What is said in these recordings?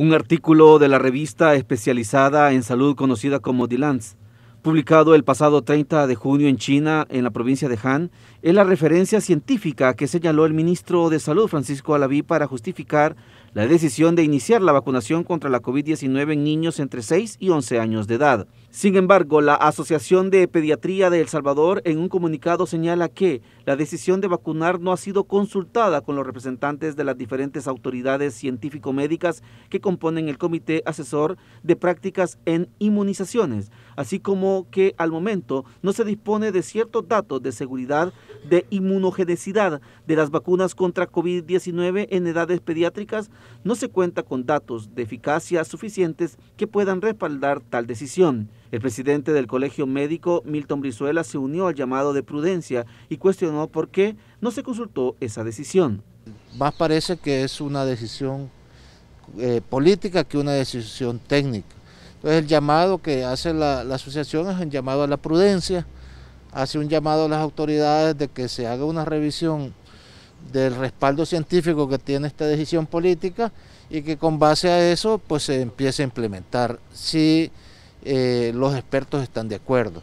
Un artículo de la revista especializada en salud conocida como The publicado el pasado 30 de junio en China, en la provincia de Han, es la referencia científica que señaló el ministro de Salud Francisco Alaví para justificar la decisión de iniciar la vacunación contra la COVID-19 en niños entre 6 y 11 años de edad. Sin embargo, la Asociación de Pediatría de El Salvador en un comunicado señala que la decisión de vacunar no ha sido consultada con los representantes de las diferentes autoridades científico-médicas que componen el Comité Asesor de Prácticas en Inmunizaciones, así como que al momento no se dispone de ciertos datos de seguridad de inmunogenicidad de las vacunas contra COVID-19 en edades pediátricas no se cuenta con datos de eficacia suficientes que puedan respaldar tal decisión. El presidente del Colegio Médico, Milton Brizuela, se unió al llamado de prudencia y cuestionó por qué no se consultó esa decisión. Más parece que es una decisión eh, política que una decisión técnica. Entonces el llamado que hace la, la asociación es un llamado a la prudencia, hace un llamado a las autoridades de que se haga una revisión del respaldo científico que tiene esta decisión política y que con base a eso pues se empiece a implementar si eh, los expertos están de acuerdo.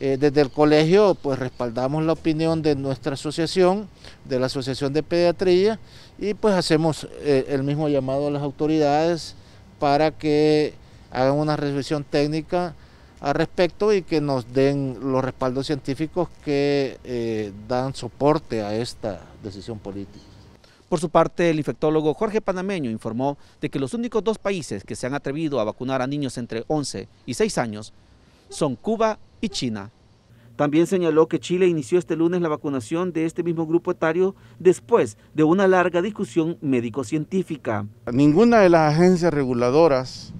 Eh, desde el colegio pues respaldamos la opinión de nuestra asociación, de la Asociación de Pediatría y pues hacemos eh, el mismo llamado a las autoridades para que hagan una revisión técnica al respecto y que nos den los respaldos científicos que eh, dan soporte a esta decisión política. Por su parte, el infectólogo Jorge Panameño informó de que los únicos dos países que se han atrevido a vacunar a niños entre 11 y 6 años son Cuba y China. También señaló que Chile inició este lunes la vacunación de este mismo grupo etario después de una larga discusión médico-científica. Ninguna de las agencias reguladoras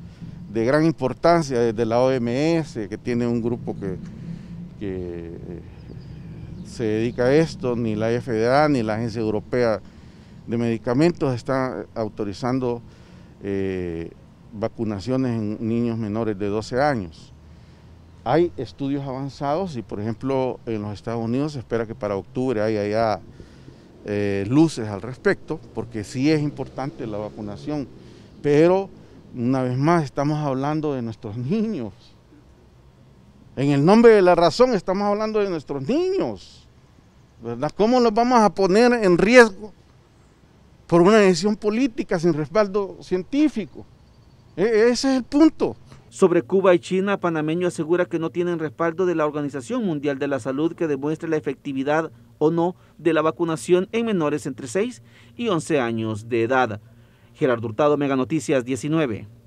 de gran importancia desde la OMS, que tiene un grupo que, eh, se dedica a esto, ni la FDA ni la Agencia Europea de Medicamentos están autorizando eh, vacunaciones en niños menores de 12 años. Hay estudios avanzados y, por ejemplo, en los Estados Unidos se espera que para octubre haya ya eh, luces al respecto, porque sí es importante la vacunación, pero una vez más estamos hablando de nuestros niños. En el nombre de la razón estamos hablando de nuestros niños. ¿Verdad? ¿Cómo los vamos a poner en riesgo por una decisión política sin respaldo científico? E, ese es el punto. Sobre Cuba y China, panameño asegura que no tienen respaldo de la Organización Mundial de la Salud que demuestre la efectividad o no de la vacunación en menores entre 6 y 11 años de edad. Gerardo Hurtado, Mega Noticias 19.